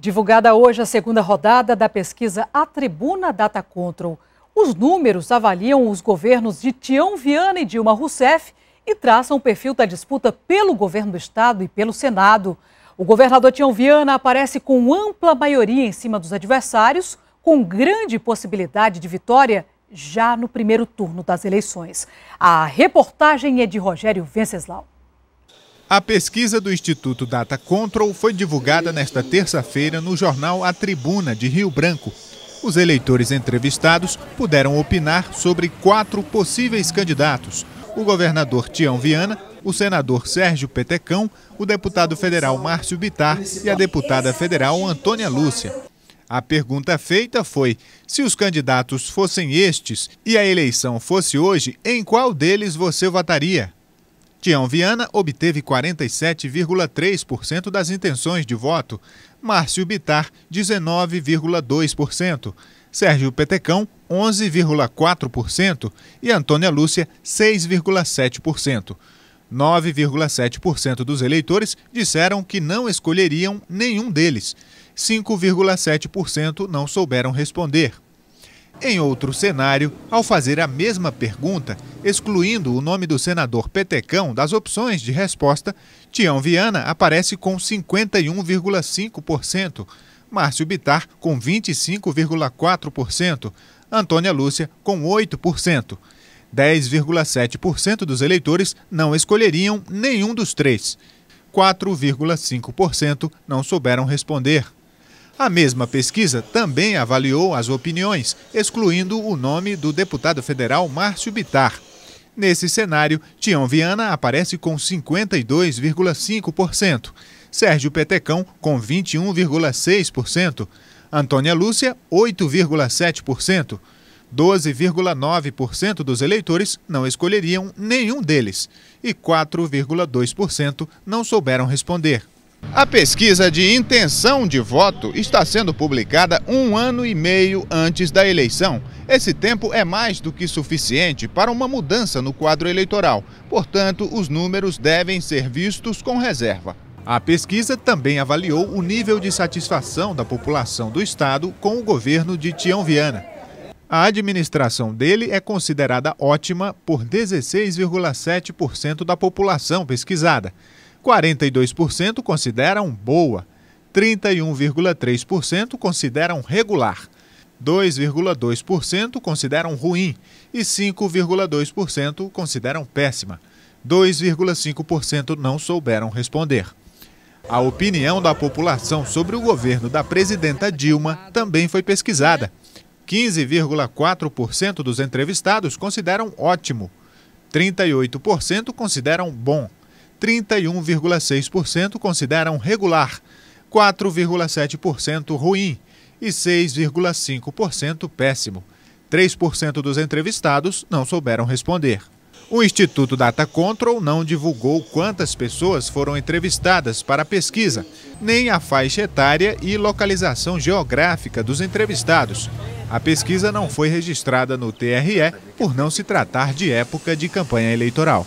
Divulgada hoje a segunda rodada da pesquisa A Tribuna Data Control. Os números avaliam os governos de Tião Viana e Dilma Rousseff e traçam o perfil da disputa pelo governo do Estado e pelo Senado. O governador Tião Viana aparece com ampla maioria em cima dos adversários, com grande possibilidade de vitória já no primeiro turno das eleições. A reportagem é de Rogério Venceslau. A pesquisa do Instituto Data Control foi divulgada nesta terça-feira no jornal A Tribuna de Rio Branco. Os eleitores entrevistados puderam opinar sobre quatro possíveis candidatos: o governador Tião Viana, o senador Sérgio Petecão, o deputado federal Márcio Bitar e a deputada federal Antônia Lúcia. A pergunta feita foi: se os candidatos fossem estes e a eleição fosse hoje, em qual deles você votaria? Tião Viana obteve 47,3% das intenções de voto, Márcio Bitar, 19,2%, Sérgio Petecão, 11,4% e Antônia Lúcia, 6,7%. 9,7% dos eleitores disseram que não escolheriam nenhum deles. 5,7% não souberam responder. Em outro cenário, ao fazer a mesma pergunta, excluindo o nome do senador Petecão das opções de resposta, Tião Viana aparece com 51,5%, Márcio Bitar com 25,4%, Antônia Lúcia com 8%. 10,7% dos eleitores não escolheriam nenhum dos três. 4,5% não souberam responder. A mesma pesquisa também avaliou as opiniões, excluindo o nome do deputado federal Márcio Bitar. Nesse cenário, Tião Viana aparece com 52,5%, Sérgio Petecão com 21,6%, Antônia Lúcia 8,7%. 12,9% dos eleitores não escolheriam nenhum deles e 4,2% não souberam responder. A pesquisa de intenção de voto está sendo publicada um ano e meio antes da eleição. Esse tempo é mais do que suficiente para uma mudança no quadro eleitoral, portanto, os números devem ser vistos com reserva. A pesquisa também avaliou o nível de satisfação da população do estado com o governo de Tião Viana. A administração dele é considerada ótima por 16,7% da população pesquisada. 42% consideram boa, 31,3% consideram regular, 2,2% consideram ruim e 5,2% consideram péssima. 2,5% não souberam responder. A opinião da população sobre o governo da presidenta Dilma também foi pesquisada. 15,4% dos entrevistados consideram ótimo, 38% consideram bom, 31,6% consideram regular, 4,7% ruim e 6,5% péssimo. 3% dos entrevistados não souberam responder. O Instituto Data Control não divulgou quantas pessoas foram entrevistadas para a pesquisa, nem a faixa etária e localização geográfica dos entrevistados. A pesquisa não foi registrada no TRE por não se tratar de época de campanha eleitoral.